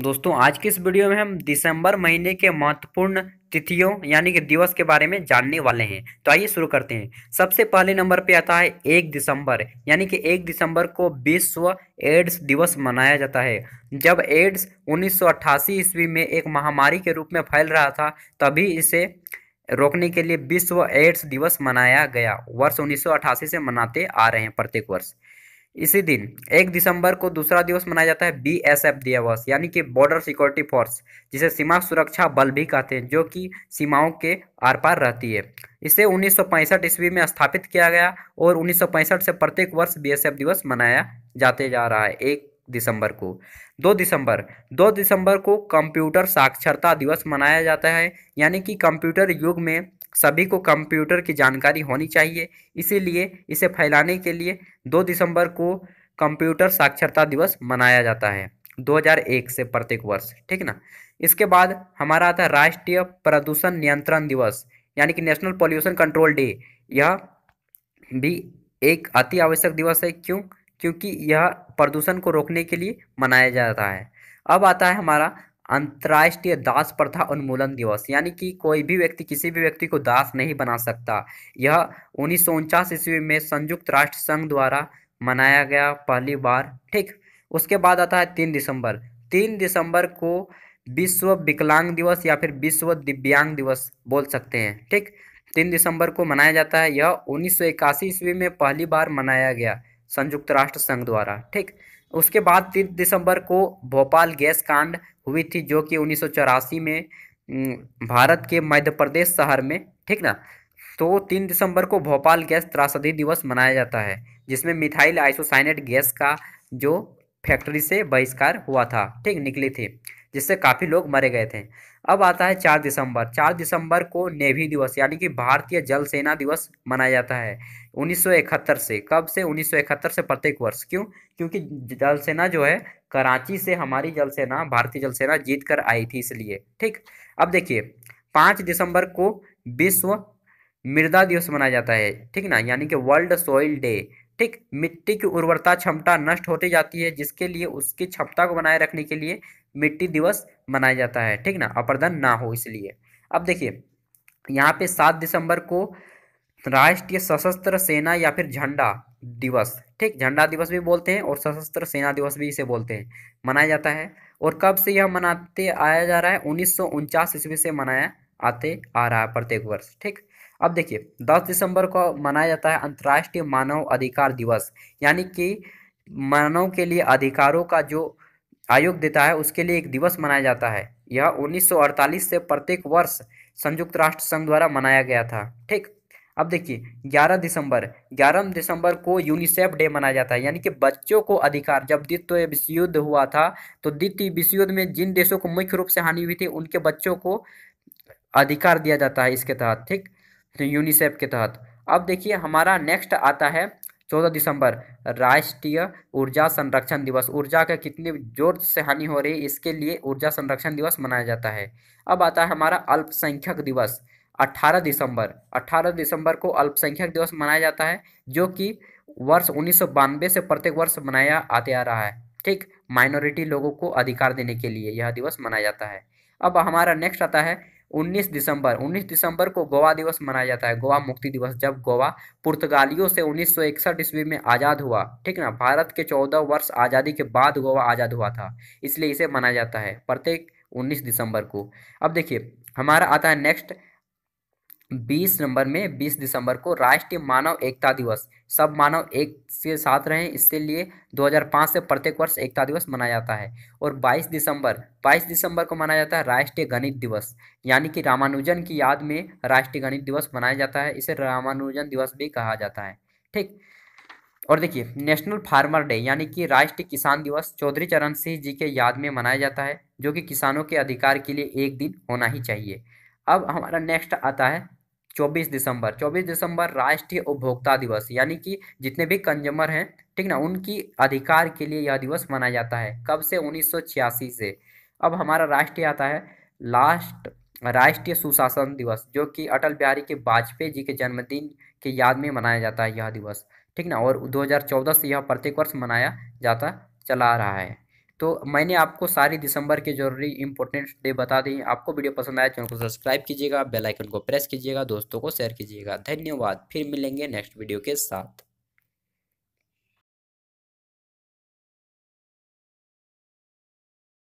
दोस्तों आज के इस वीडियो में हम दिसंबर महीने के महत्वपूर्ण तिथियों यानी कि दिवस के बारे में जानने वाले हैं तो आइए शुरू करते हैं सबसे पहले नंबर पे आता है एक दिसंबर यानी कि एक दिसंबर को विश्व एड्स दिवस मनाया जाता है जब एड्स 1988 ईस्वी में एक महामारी के रूप में फैल रहा था तभी इसे रोकने के लिए विश्व एड्स दिवस मनाया गया वर्ष उन्नीस से मनाते आ रहे हैं प्रत्येक वर्ष इसी दिन एक दिसंबर को दूसरा दिवस मनाया जाता है बी एस एफ दिवस यानी कि बॉर्डर सिक्योरिटी फोर्स जिसे सीमा सुरक्षा बल भी कहते हैं जो कि सीमाओं के आर पार रहती है इसे उन्नीस ईस्वी में स्थापित किया गया और उन्नीस से प्रत्येक वर्ष बी दिवस मनाया जाते जा रहा है एक दिसंबर को दो दिसंबर दो दिसंबर को कंप्यूटर साक्षरता दिवस मनाया जाता है यानी कि कंप्यूटर युग में सभी को कंप्यूटर की जानकारी होनी चाहिए इसीलिए इसे फैलाने के लिए 2 दिसंबर को कंप्यूटर साक्षरता दिवस मनाया जाता है 2001 से प्रत्येक वर्ष ठीक ना इसके बाद हमारा आता है राष्ट्रीय प्रदूषण नियंत्रण दिवस यानी कि नेशनल पॉल्यूशन कंट्रोल डे यह भी एक अति आवश्यक दिवस है क्यों क्योंकि यह प्रदूषण को रोकने के लिए मनाया जाता है अब आता है हमारा अंतर्राष्ट्रीय दास प्रथा उन्मूलन दिवस यानी कि कोई भी व्यक्ति किसी भी व्यक्ति को दास नहीं बना सकता यह उन्नीस सौ उनचास ईस्वी में संयुक्त राष्ट्र संघ द्वारा मनाया गया पहली बार ठीक उसके बाद आता है तीन दिसंबर तीन दिसंबर को विश्व विकलांग दिवस या फिर विश्व दिव्यांग दिवस बोल सकते हैं ठीक तीन दिसंबर को मनाया जाता है यह उन्नीस ईस्वी में पहली बार मनाया गया संयुक्त राष्ट्र संघ द्वारा ठीक उसके बाद तीन दिसंबर को भोपाल गैस कांड हुई थी जो कि उन्नीस में भारत के मध्य प्रदेश शहर में ठीक ना तो तीन दिसंबर को भोपाल गैस त्रासदी दिवस मनाया जाता है जिसमें मिथाइल आइसोसाइनेट गैस का जो फैक्ट्री से बहिष्कार हुआ था ठीक निकली थी जिससे काफ़ी लोग मरे गए थे अब आता है चार दिसंबर चार दिसंबर को नेवी दिवस यानी कि भारतीय जल सेना दिवस मनाया जाता है 1971 से कब से 1971 से प्रत्येक वर्ष क्यों क्योंकि जल सेना जो है कराची से हमारी जल सेना भारतीय जल सेना जीत कर आई थी इसलिए ठीक अब देखिए पाँच दिसंबर को विश्व मृदा दिवस मनाया जाता है ठीक ना यानी कि वर्ल्ड सॉइल डे ठीक मिट्टी की उर्वरता क्षमता नष्ट होती जाती है जिसके लिए उसकी क्षमता को बनाए रखने के लिए मिट्टी दिवस मनाया जाता है ठीक ना अपरदन ना हो इसलिए अब देखिए यहाँ पे सात दिसंबर को राष्ट्रीय सशस्त्र सेना या फिर झंडा दिवस ठीक झंडा दिवस भी बोलते हैं और सशस्त्र सेना दिवस भी इसे बोलते हैं मनाया जाता है और कब से यह मनाते आया जा रहा है उन्नीस ईस्वी से मनाया आते आ रहा है प्रत्येक वर्ष ठीक अब देखिए 10 दिसंबर को मनाया जाता है अंतर्राष्ट्रीय मानव अधिकार दिवस यानी कि मानव के लिए अधिकारों का जो आयोग देता है उसके लिए एक दिवस मनाया जाता है यह 1948 से प्रत्येक वर्ष संयुक्त राष्ट्र संघ द्वारा मनाया गया था ठीक अब देखिए 11 दिसंबर 11 दिसंबर को यूनिसेफ डे मनाया जाता है यानी कि बच्चों को अधिकार जब द्वितीय विश्व युद्ध हुआ था तो द्वितीय विश्व युद्ध में जिन देशों को मुख्य रूप से हानि हुई थी उनके बच्चों को अधिकार दिया जाता है इसके तहत ठीक तो यूनिसेफ के तहत अब देखिए हमारा नेक्स्ट आता है चौदह दिसंबर राष्ट्रीय ऊर्जा संरक्षण दिवस ऊर्जा का कितनी जोर से हानि हो रही है इसके लिए ऊर्जा संरक्षण दिवस मनाया जाता है अब आता है हमारा अल्पसंख्यक दिवस 18 दिसंबर 18 दिसंबर को अल्पसंख्यक दिवस मनाया जाता है जो कि वर्ष उन्नीस से प्रत्येक वर्ष मनाया आते आ रहा है ठीक माइनॉरिटी लोगों को अधिकार देने के लिए यह दिवस मनाया जाता है अब हमारा नेक्स्ट आता है 19 दिसंबर 19 दिसंबर को गोवा दिवस मनाया जाता है गोवा मुक्ति दिवस जब गोवा पुर्तगालियों से उन्नीस ईस्वी में आज़ाद हुआ ठीक ना भारत के 14 वर्ष आज़ादी के बाद गोवा आज़ाद हुआ था इसलिए इसे मनाया जाता है प्रत्येक 19 दिसंबर को अब देखिए हमारा आता है नेक्स्ट बीस नंबर में बीस दिसंबर को राष्ट्रीय मानव एकता दिवस सब मानव एक से साथ रहें इसके लिए 2005 से प्रत्येक वर्ष एकता दिवस मनाया जाता है और 22 दिसंबर 22 दिसंबर को मनाया जाता है राष्ट्रीय गणित दिवस यानी कि रामानुजन की याद में राष्ट्रीय गणित दिवस मनाया जाता है इसे रामानुजन दिवस भी कहा जाता है ठीक और देखिए नेशनल फार्मर डे यानी कि राष्ट्रीय किसान दिवस चौधरी चरण सिंह जी के याद में मनाया जाता है जो कि किसानों के अधिकार के लिए एक दिन होना ही चाहिए अब हमारा नेक्स्ट आता है चौबीस दिसंबर चौबीस दिसंबर राष्ट्रीय उपभोक्ता दिवस यानी कि जितने भी कंज्यूमर हैं ठीक ना उनकी अधिकार के लिए यह दिवस मनाया जाता है कब से उन्नीस से अब हमारा राष्ट्रीय आता है लास्ट राष्ट्रीय सुशासन दिवस जो कि अटल बिहारी के वाजपेयी जी के जन्मदिन के याद में मनाया जाता है यह दिवस ठीक ना और 2014 से यह प्रत्येक वर्ष मनाया जाता चला रहा है तो मैंने आपको सारी दिसंबर के जरूरी इंपॉर्टेंट डे बता दी आपको वीडियो पसंद आया चैनल को सब्सक्राइब कीजिएगा बेल आइकन को प्रेस कीजिएगा दोस्तों को शेयर कीजिएगा धन्यवाद फिर मिलेंगे नेक्स्ट वीडियो के साथ